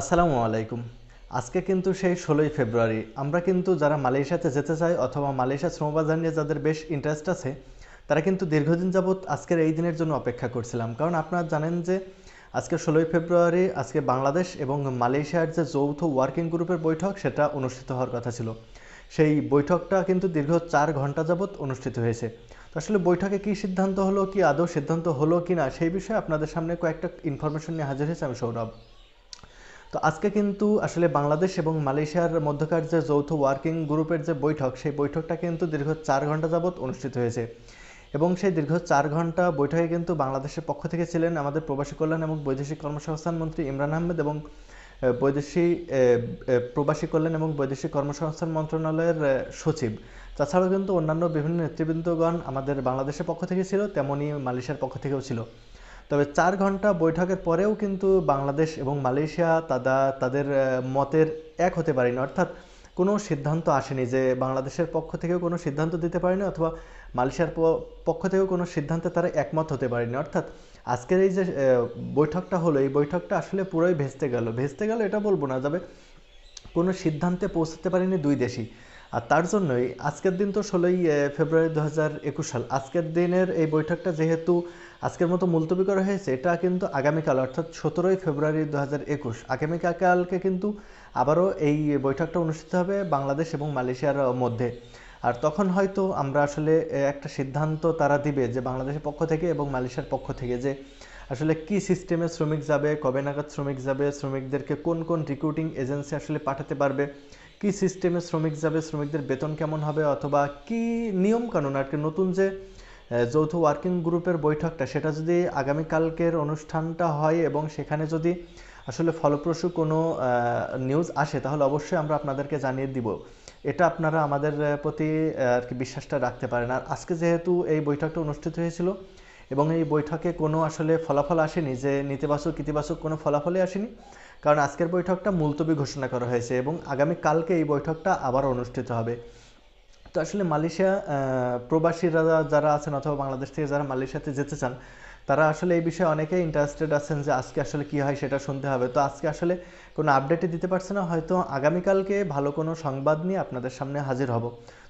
আসসালামু আলাইকুম আজকে কিন্তু সেই ষোলোই ফেব্রুয়ারি আমরা কিন্তু যারা মালয়েশিয়াতে যেতে চাই অথবা মালয়েশিয়া শ্রমবাজার নিয়ে যাদের বেশ ইন্টারেস্ট আছে তারা কিন্তু দীর্ঘদিন যাবৎ আজকের এই দিনের জন্য অপেক্ষা করছিলাম কারণ আপনারা জানেন যে আজকে ষোলোই ফেব্রুয়ারি আজকে বাংলাদেশ এবং মালয়েশিয়ার যে যৌথ ওয়ার্কিং গ্রুপের বৈঠক সেটা অনুষ্ঠিত হওয়ার কথা ছিল সেই বৈঠকটা কিন্তু দীর্ঘ চার ঘন্টা যাবৎ অনুষ্ঠিত হয়েছে তো আসলে বৈঠকে কি সিদ্ধান্ত হলো কি আদৌ সিদ্ধান্ত হলো কি না সেই বিষয়ে আপনাদের সামনে কয়েকটা ইনফরমেশন নিয়ে হাজির হয়েছে আমি সৌরভ তো আজকে কিন্তু আসলে বাংলাদেশ এবং মালয়েশিয়ার মধ্যকার যে যৌথ ওয়ার্কিং গ্রুপের যে বৈঠক সেই বৈঠকটা কিন্তু দীর্ঘ চার ঘন্টা যাবৎ অনুষ্ঠিত হয়েছে এবং সেই দীর্ঘ চার ঘন্টা বৈঠকে কিন্তু বাংলাদেশের পক্ষ থেকে ছিলেন আমাদের প্রবাসী কল্যাণ এবং বৈদেশিক কর্মসংস্থান মন্ত্রী ইমরান আহমেদ এবং বৈদেশিক প্রবাসী কল্যাণ এবং বৈদেশিক কর্মসংস্থান মন্ত্রণালয়ের সচিব তাছাড়াও কিন্তু অন্যান্য বিভিন্ন নেতৃবৃন্দগণ আমাদের বাংলাদেশের পক্ষ থেকে ছিল তেমনই মালয়েশিয়ার পক্ষ থেকেও ছিল তবে চার ঘন্টা বৈঠকের পরেও কিন্তু বাংলাদেশ এবং মালয়েশিয়া তাদা তাদের মতের এক হতে পারেনি অর্থাৎ কোনো সিদ্ধান্ত আসেনি যে বাংলাদেশের পক্ষ থেকেও কোনো সিদ্ধান্ত দিতে পারেনি অথবা মালয়েশিয়ার পক্ষ থেকেও কোনো সিদ্ধান্তে তারা একমত হতে পারেনি অর্থাৎ আজকের এই যে বৈঠকটা হলো এই বৈঠকটা আসলে পুরোই ভেস্তে গেল ভেস্তে গেল এটা বলবো না যাবে কোনো সিদ্ধান্তে পৌঁছাতে পারেনি দুই দেশই আর তার জন্যই আজকের দিন তো ষোলোই ফেব্রুয়ারি দু সাল আজকের দিনের এই বৈঠকটা যেহেতু আজকের মতো মুলতবি করা হয়েছে এটা কিন্তু আগামীকাল অর্থাৎ সতেরোই ফেব্রুয়ারি দু হাজার একুশ আগামীকালকে কিন্তু আবারও এই বৈঠকটা অনুষ্ঠিত হবে বাংলাদেশ এবং মালয়েশিয়ার মধ্যে আর তখন হয়তো আমরা আসলে একটা সিদ্ধান্ত তারা দিবে যে বাংলাদেশের পক্ষ থেকে এবং মালয়েশিয়ার পক্ষ থেকে যে আসলে কি সিস্টেমে শ্রমিক যাবে কবে নাগাদ শ্রমিক যাবে শ্রমিকদেরকে কোন কোন রিক্রুটিং এজেন্সি আসলে পাঠাতে পারবে কি সিস্টেমে শ্রমিক যাবে শ্রমিকদের বেতন কেমন হবে অথবা কি নিয়মকানুন আর কি নতুন যে যৌথ ওয়ার্কিং গ্রুপের বৈঠকটা সেটা যদি আগামীকালকের অনুষ্ঠানটা হয় এবং সেখানে যদি আসলে ফলপ্রসূ কোনো নিউজ আসে তাহলে অবশ্যই আমরা আপনাদেরকে জানিয়ে দিব এটা আপনারা আমাদের প্রতি আর কি বিশ্বাসটা রাখতে পারেন আর আজকে যেহেতু এই বৈঠকটা অনুষ্ঠিত হয়েছিল এবং এই বৈঠকে কোনো আসলে ফলাফল আসেনি যে নেতিবাচক ইতিবাচক কোনো ফলাফলই আসেনি কারণ আজকের বৈঠকটা মুলতবি ঘোষণা করা হয়েছে এবং আগামী কালকে এই বৈঠকটা আবার অনুষ্ঠিত হবে তো আসলে মালয়েশিয়া প্রবাসীরা যারা আছেন অথবা বাংলাদেশ থেকে যারা মালয়েশিয়াতে যেতে চান তারা আসলে এই বিষয়ে অনেকেই ইন্টারেস্টেড আছেন যে আজকে আসলে কি হয় সেটা শুনতে হবে তো আজকে আসলে কোনো আপডেটই দিতে পারছে না হয়তো আগামীকালকে ভালো কোনো সংবাদ নিয়ে আপনাদের সামনে হাজির হব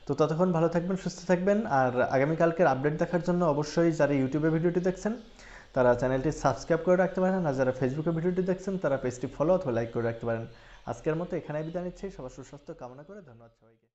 তো ততক্ষণ ভালো থাকবেন সুস্থ থাকবেন আর আগামীকালকের আপডেট দেখার জন্য অবশ্যই যারা ইউটিউবে ভিডিওটি দেখছেন তারা চ্যানেলটি সাবস্ক্রাইব করে রাখতে পারেন আর যারা ফেসবুকে ভিডিওটি দেখছেন তারা পেজটি ফলো অথবা লাইক করে রাখতে পারেন আজকের মতো এখানে বিদায় নিচ্ছি সবার সুস্বাস্থ্য কামনা করে ধন্যবাদ সবাইকে